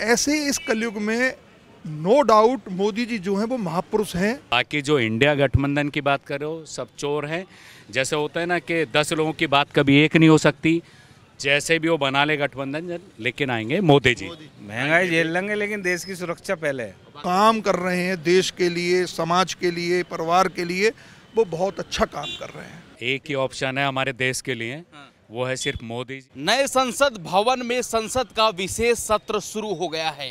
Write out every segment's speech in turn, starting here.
ऐसे इस कलयुग में नो डाउट मोदी जी जो हैं वो महापुरुष हैं बाकी जो इंडिया गठबंधन की बात करो सब चोर हैं जैसे होता है ना कि दस लोगों की बात कभी एक नहीं हो सकती जैसे भी वो बना ले गठबंधन लेकिन आएंगे मोदी जी महंगाई झेल लेंगे लेकिन देश की सुरक्षा पहले काम कर रहे हैं देश के लिए समाज के लिए परिवार के लिए वो बहुत अच्छा काम कर रहे हैं एक ही ऑप्शन है हमारे देश के लिए हाँ। वो है सिर्फ मोदी नए संसद भवन में संसद का विशेष सत्र शुरू हो गया है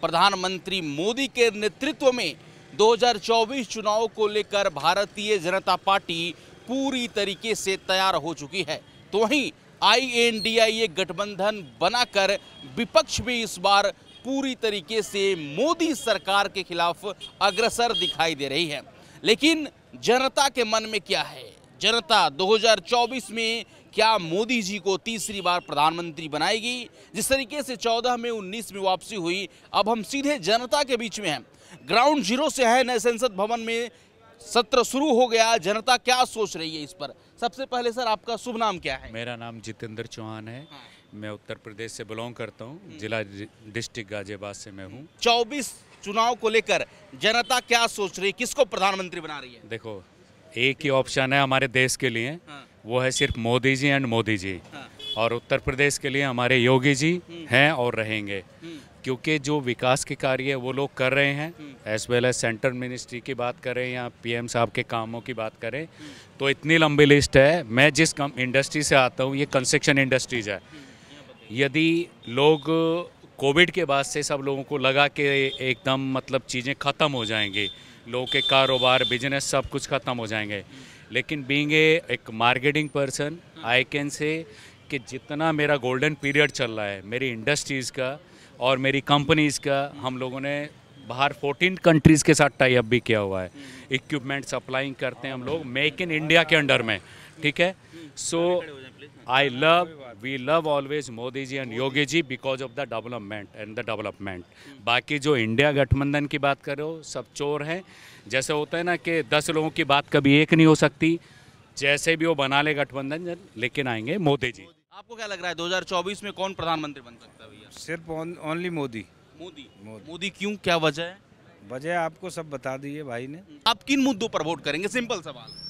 प्रधानमंत्री मोदी के नेतृत्व में 2024 चुनाव को लेकर भारतीय जनता पार्टी पूरी तरीके से तैयार हो चुकी है तो वहीं आईएनडीआईए गठबंधन बनाकर विपक्ष भी इस बार पूरी तरीके से मोदी सरकार के खिलाफ अग्रसर दिखाई दे रही है लेकिन जनता के मन में क्या है जनता 2024 में क्या मोदी जी को तीसरी बार प्रधानमंत्री बनाएगी जिस तरीके से चौदह में उन्नीस में वापसी हुई अब हम सीधे जनता के बीच में हैं ग्राउंड जीरो से है नए संसद भवन में सत्र शुरू हो गया जनता क्या सोच रही है इस पर सबसे पहले सर आपका शुभ नाम क्या है मेरा नाम जितेंद्र चौहान है हाँ। मैं उत्तर प्रदेश से बिलोंग करता हूँ हम्म। जिला डिस्ट्रिक्ट गाजियाबाद से मैं हूँ चौबीस चुनाव को लेकर जनता क्या सोच रही है किसको प्रधानमंत्री बना रही है देखो एक ही ऑप्शन है हमारे देश के लिए हाँ। वो है सिर्फ मोदी जी एंड मोदी जी हाँ। और उत्तर प्रदेश के लिए हमारे योगी जी हम्म। हैं और रहेंगे हम्म। क्योंकि जो विकास के कार्य है वो लोग कर रहे हैं as well as central ministry की बात करें या पीएम साहब के कामों की बात करें हम्म। तो इतनी लंबी लिस्ट है मैं जिस कम इंडस्ट्री से आता हूँ ये कंस्ट्रक्शन इंडस्ट्रीज है यदि लोग कोविड के बाद से सब लोगों को लगा कि एकदम मतलब चीज़ें ख़त्म हो जाएंगी लोगों के कारोबार बिजनेस सब कुछ ख़त्म हो जाएंगे लेकिन बींग ए एक marketing person I can say कि जितना मेरा गोल्डन पीरियड चल रहा है मेरी इंडस्ट्रीज़ का और मेरी कंपनीज़ का हम लोगों ने बाहर 14 कंट्रीज़ के साथ टाई अप भी किया हुआ है इक्विपमेंट सप्लाइंग करते हैं हम लोग मेक इन इंडिया के अंडर में ठीक है so I love we love always Modi ji and Yogi ji because of the development and the development बाकी जो इंडिया गठबंधन की बात करो सब चोर हैं जैसे होता है ना कि दस लोगों की बात कभी एक नहीं हो सकती जैसे भी वो बना ले गठबंधन लेकिन आएंगे मोदी जी आपको क्या लग रहा है 2024 में कौन प्रधानमंत्री बन सकता है भैया सिर्फ ओनली मोदी मोदी मोदी क्यों क्या वजह है वजह आपको सब बता दी है भाई ने आप किन मुद्दों पर वोट करेंगे सिंपल सवाल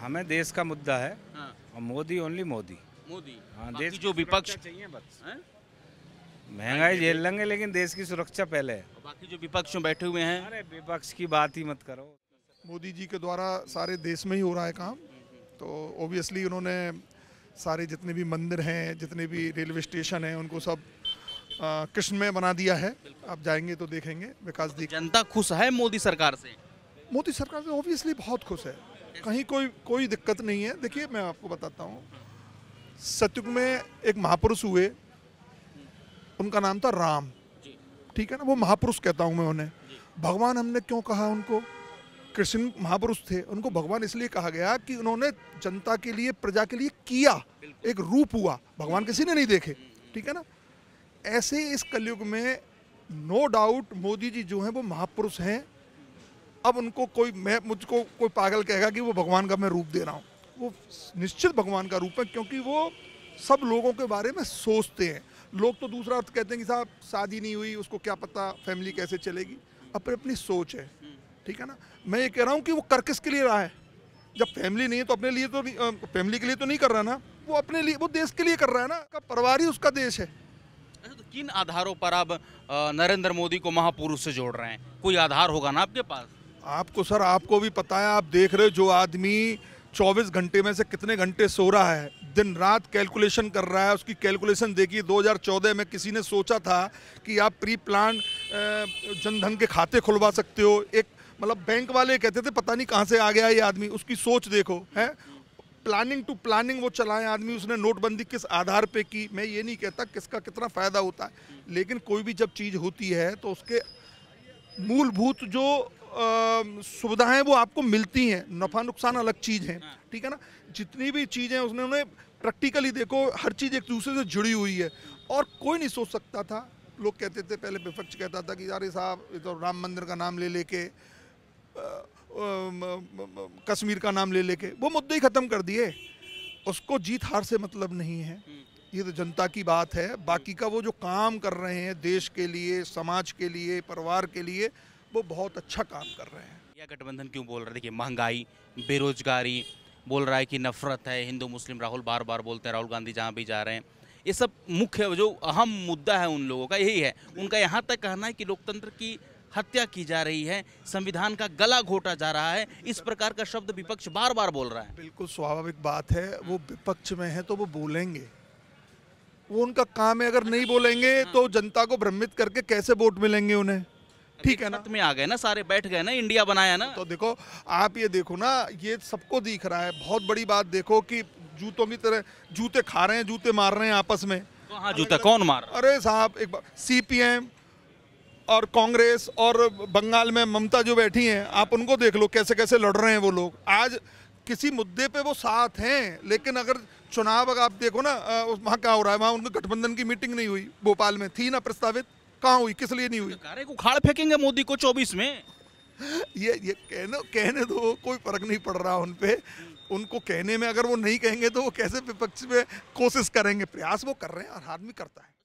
हमें देश का मुद्दा है हाँ। और मोदी ओनली मोदी मोदी हाँ देश जो विपक्ष चाहिए बस हाँ? महंगाई झेल लेंगे लेकिन देश की सुरक्षा पहले है बाकी जो विपक्ष में बैठे हुए हैं अरे विपक्ष की बात ही मत करो मोदी जी के द्वारा सारे देश में ही हो रहा है काम तो ओबियसली उन्होंने सारे जितने भी मंदिर हैं जितने भी रेलवे स्टेशन हैं उनको सब कृष्ण में बना दिया है आप जाएंगे तो देखेंगे विकास दी तो जनता खुश है मोदी सरकार से मोदी सरकार से ऑब्वियसली बहुत खुश है कहीं कोई कोई दिक्कत नहीं है देखिए मैं आपको बताता हूँ सतयुग में एक महापुरुष हुए उनका नाम था राम ठीक है ना वो महापुरुष कहता हूँ मैं उन्हें भगवान हमने क्यों कहा उनको कृष्ण महापुरुष थे उनको भगवान इसलिए कहा गया कि उन्होंने जनता के लिए प्रजा के लिए किया एक रूप हुआ भगवान किसी ने नहीं देखे हम्म, हम्म। ठीक है ना ऐसे इस कलयुग में नो डाउट मोदी जी जो हैं वो महापुरुष हैं अब उनको कोई मैं मुझको कोई पागल कहेगा कि वो भगवान का मैं रूप दे रहा हूँ वो निश्चित भगवान का रूप है क्योंकि वो सब लोगों के बारे में सोचते हैं लोग तो दूसरा अर्थ कहते हैं कि साहब शादी नहीं हुई उसको क्या पता फैमिली कैसे चलेगी अपनी अपनी सोच है ठीक है ना मैं ये कह रहा हूँ कि वो कर किसके के लिए रहा है जब फैमिली नहीं है तो अपने लिए तो फैमिली के लिए तो नहीं कर रहा ना वो अपने लिए वो देश के लिए कर रहा है ना का परिवार ही उसका देश है अच्छा, तो किन आधारों पर आप नरेंद्र मोदी को महापुरुष से जोड़ रहे हैं कोई आधार होगा ना आपके पास आपको सर आपको भी पता है आप देख रहे हो जो आदमी 24 घंटे में से कितने घंटे सो रहा है दिन रात कैलकुलेशन कर रहा है उसकी कैलकुलेशन देखिए 2014 में किसी ने सोचा था कि आप प्री प्लान जनधन के खाते खुलवा सकते हो एक मतलब बैंक वाले कहते थे पता नहीं कहाँ से आ गया ये आदमी उसकी सोच देखो है प्लानिंग टू प्लानिंग वो चलाए आदमी उसने नोटबंदी किस आधार पे की मैं ये नहीं कहता किसका कितना फ़ायदा होता है लेकिन कोई भी जब चीज़ होती है तो उसके मूलभूत जो सुविधाएं वो आपको मिलती हैं नफा नुकसान अलग चीज़ है हाँ। ठीक है ना जितनी भी चीज़ें उसने उन्हें प्रैक्टिकली देखो हर चीज़ एक दूसरे से जुड़ी हुई है और कोई नहीं सोच सकता था लोग कहते थे पहले विपक्ष कहता था कि यारे साहब ये तो राम मंदिर का नाम ले लेके कश्मीर का नाम ले लेके वो मुद्दे ही ख़त्म कर दिए उसको जीत हार से मतलब नहीं है हम्म। ये तो जनता की बात है बाकी का वो जो काम कर रहे हैं देश के लिए समाज के लिए परिवार के लिए वो बहुत अच्छा काम कर रहे हैं यह गठबंधन क्यों बोल रहा है देखिए महंगाई बेरोजगारी बोल रहा है कि नफरत है हिंदू मुस्लिम राहुल बार बार बोलते हैं राहुल गांधी जहाँ भी जा रहे हैं ये सब मुख्य जो अहम मुद्दा है उन लोगों का यही है उनका यहाँ तक कहना है कि लोकतंत्र की हत्या की जा रही है संविधान का गला घोटा जा रहा है इस प्रकार का शब्द विपक्ष बार बार बोल रहा है बिल्कुल स्वाभाविक बात है वो विपक्ष में है तो वो बोलेंगे वो उनका काम है अगर नहीं बोलेंगे हाँ। तो जनता को भ्रमित करके कैसे वोट मिलेंगे उन्हें ठीक है ना में आ गए ना सारे बैठ गए ना इंडिया बनाया ना तो देखो आप ये देखो ना ये सबको दिख रहा है बहुत बड़ी बात देखो कि जूतों की तरह जूते खा रहे हैं जूते मार रहे हैं आपस में कहा हाँ जूता कौन मार अरे साहब एक बार सीपीएम और कांग्रेस और बंगाल में ममता जो बैठी है आप उनको देख लो कैसे कैसे लड़ रहे हैं वो लोग आज किसी मुद्दे पे वो साथ हैं लेकिन अगर चुनाव अगर आप देखो ना वहाँ क्या हो रहा है वहाँ उनके गठबंधन की मीटिंग नहीं हुई भोपाल में थी ना प्रस्तावित कहाँ हुई किस लिए नहीं हुई उखाड़ फेंकेंगे मोदी को चौबीस में ये ये कहने कहने दो तो कोई फर्क नहीं पड़ रहा उन पे उनको कहने में अगर वो नहीं कहेंगे तो वो कैसे विपक्ष में कोशिश करेंगे प्रयास वो कर रहे हैं हर आदमी करता है